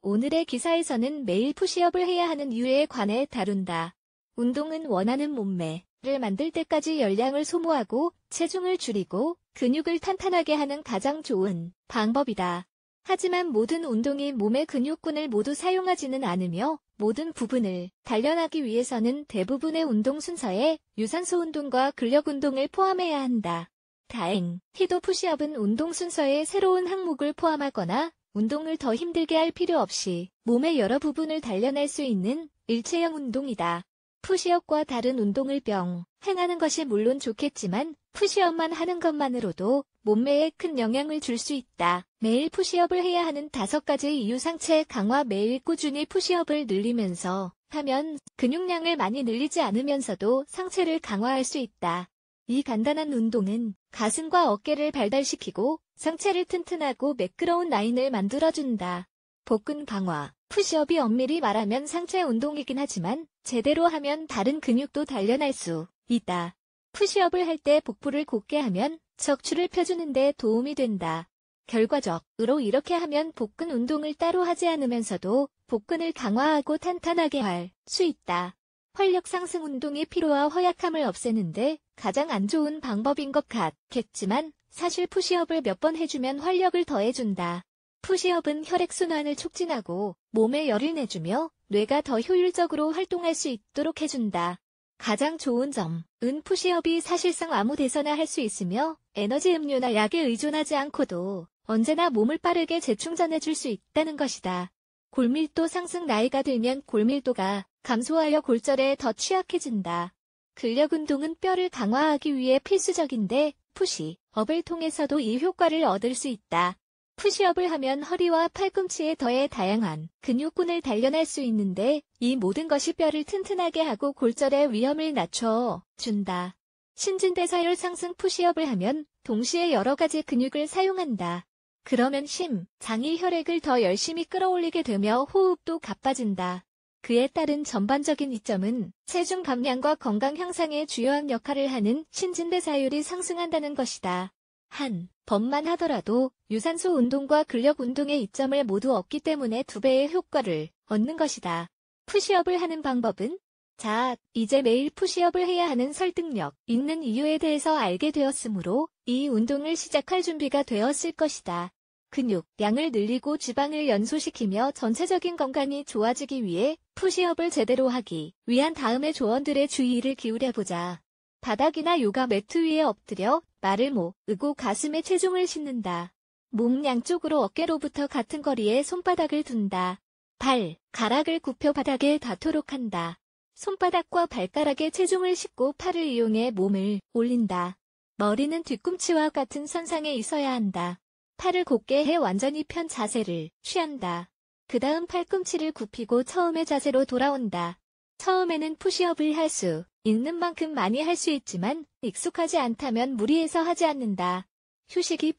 오늘의 기사에서는 매일 푸시업을 해야 하는 이유에 관해 다룬다. 운동은 원하는 몸매를 만들 때까지 열량을 소모하고 체중을 줄이고 근육을 탄탄하게 하는 가장 좋은 방법이다. 하지만 모든 운동이 몸의 근육군을 모두 사용하지는 않으며 모든 부분을 단련하기 위해서는 대부분의 운동 순서에 유산소 운동과 근력 운동을 포함해야 한다. 다행히도 푸시업은 운동 순서에 새로운 항목을 포함하거나 운동을 더 힘들게 할 필요 없이 몸의 여러 부분을 단련할 수 있는 일체형 운동이다. 푸시업과 다른 운동을 병 행하는 것이 물론 좋겠지만 푸시업만 하는 것만으로도 몸매에 큰 영향을 줄 수 있다. 매일 푸시업을 해야 하는 다섯 가지 이유 상체 강화 매일 꾸준히 푸시업을 늘리면서 하면 근육량을 많이 늘리지 않으면서도 상체를 강화할 수 있다. 이 간단한 운동은 가슴과 어깨를 발달시키고 상체를 튼튼하고 매끄러운 라인을 만들어준다. 복근 강화. 푸시업이 엄밀히 말하면 상체 운동이긴 하지만 제대로 하면 다른 근육도 단련할 수 있다. 푸시업을 할 때 복부를 곧게 하면 척추를 펴주는데 도움이 된다. 결과적으로 이렇게 하면 복근 운동을 따로 하지 않으면서도 복근을 강화하고 탄탄하게 할 수 있다. 활력 상승 운동이 피로와 허약함을 없애는데 가장 안 좋은 방법인 것 같겠지만 사실 푸시업을 몇 번 해주면 활력을 더해준다. 푸시업은 혈액순환을 촉진하고 몸에 열을 내주며 뇌가 더 효율적으로 활동할 수 있도록 해준다. 가장 좋은 점, 은 푸시업이 사실상 아무 데서나 할 수 있으며 에너지 음료나 약에 의존하지 않고도 언제나 몸을 빠르게 재충전해줄 수 있다는 것이다. 골밀도 상승 나이가 들면 골밀도가 감소하여 골절에 더 취약해진다. 근력 운동은 뼈를 강화하기 위해 필수적인데 푸시업을 통해서도 이 효과를 얻을 수 있다. 푸시업을 하면 허리와 팔꿈치에 더해 다양한 근육군을 단련할 수 있는데 이 모든 것이 뼈를 튼튼하게 하고 골절의 위험을 낮춰 준다. 신진대사율 상승 푸시업을 하면 동시에 여러 가지 근육을 사용한다. 그러면 심, 장이 혈액을 더 열심히 끌어올리게 되며 호흡도 가빠진다. 그에 따른 전반적인 이점은 체중 감량과 건강 향상에 주요한 역할을 하는 신진대 사율이 상승한다는 것이다. 한 번만 하더라도 유산소 운동과 근력 운동의 이점을 모두 얻기 때문에 두 배의 효과를 얻는 것이다. 푸시업을 하는 방법은 자, 이제 매일 푸시업을 해야 하는 설득력 있는 이유에 대해서 알게 되었으므로 이 운동을 시작할 준비가 되었을 것이다. 근육 양을 늘리고 지방을 연소시키며 전체적인 건강이 좋아지기 위해 푸시업을 제대로 하기 위한 다음의 조언들의 주의를 기울여보자. 바닥이나 요가 매트 위에 엎드려 말을 모으고 가슴에 체중을 싣는다. 몸 양쪽으로 어깨로부터 같은 거리에 손바닥을 둔다. 발, 가락을 굽혀 바닥에 닿도록 한다. 손바닥과 발가락에 체중을 싣고 팔을 이용해 몸을 올린다. 머리는 뒤꿈치와 같은 선상에 있어야 한다. 팔을 곧게 해 완전히 편 자세를 취한다. 그 다음 팔꿈치를 굽히고 처음의 자세로 돌아온다. 처음에는 푸시업을 할 수 있는 만큼 많이 할 수 있지만 익숙하지 않다면 무리해서 하지 않는다. 휴식이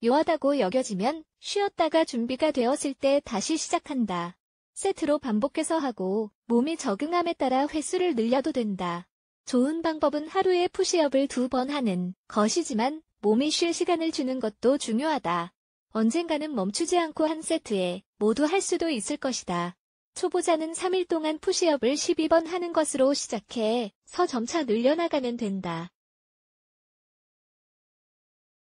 필요하다고 여겨지면 쉬었다가 준비가 되었을 때 다시 시작한다. 세트로 반복해서 하고 몸이 적응함에 따라 횟수를 늘려도 된다. 좋은 방법은 하루에 푸시업을 두 번 하는 것이지만 몸이 쉴 시간을 주는 것도 중요하다. 언젠가는 멈추지 않고 한 세트에 모두 할 수도 있을 것이다. 초보자는 3일 동안 푸시업을 12번 하는 것으로 시작해 서점차 늘려나가면 된다.